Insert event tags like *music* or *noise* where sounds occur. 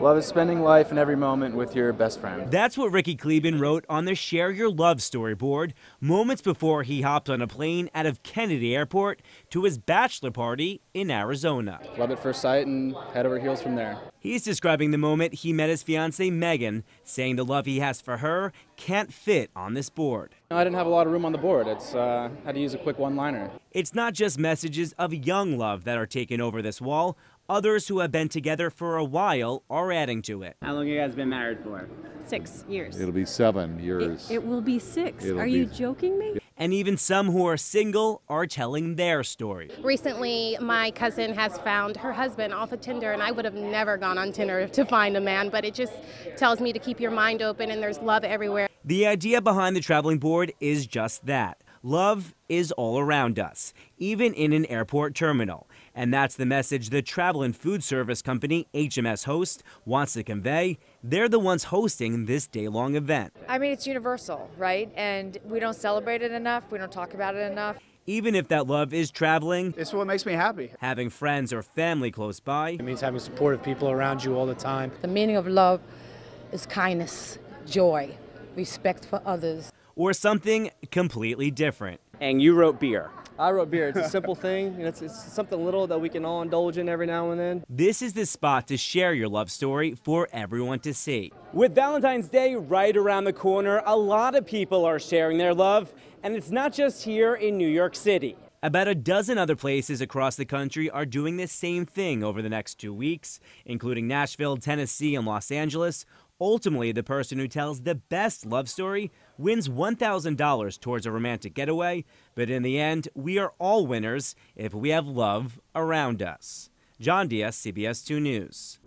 Love is spending life and every moment with your best friend. That's what Ricky Kleben wrote on the Share Your Love storyboard moments before he hopped on a plane out of Kennedy Airport to his bachelor party in Arizona. Love at first sight and head over heels from there. He's describing the moment he met his fiancee Megan, saying the love he has for her can't fit on this board. I didn't have a lot of room on the board. It's uh, had to use a quick one-liner. It's not just messages of young love that are taken over this wall. Others who have been together for a while are adding to it. How long you guys been married for? Six years. It'll be seven years. It, it will be 6 It'll are be... you joking me? And even some who are single are telling their story. Recently, my cousin has found her husband off of Tinder, and I would have never gone on Tinder to find a man, but it just tells me to keep your mind open and there's love everywhere. The idea behind the traveling board is just that Love is all around us, even in an airport terminal. And that's the message the travel and food service company HMS Host wants to convey. They're the ones hosting this day long event. I mean, it's universal, right? And we don't celebrate it enough, we don't talk about it enough. Even if that love is traveling, it's what makes me happy. Having friends or family close by, it means having supportive people around you all the time. The meaning of love is kindness, joy, respect for others or something completely different. And you wrote beer. I wrote beer. It's a simple *laughs* thing. It's, it's something little that we can all indulge in every now and then. This is the spot to share your love story for everyone to see. With Valentine's Day right around the corner, a lot of people are sharing their love, and it's not just here in New York City. About a dozen other places across the country are doing the same thing over the next two weeks, including Nashville, Tennessee, and Los Angeles, Ultimately, the person who tells the best love story wins $1,000 towards a romantic getaway, but in the end, we are all winners if we have love around us. John Diaz, CBS 2 News.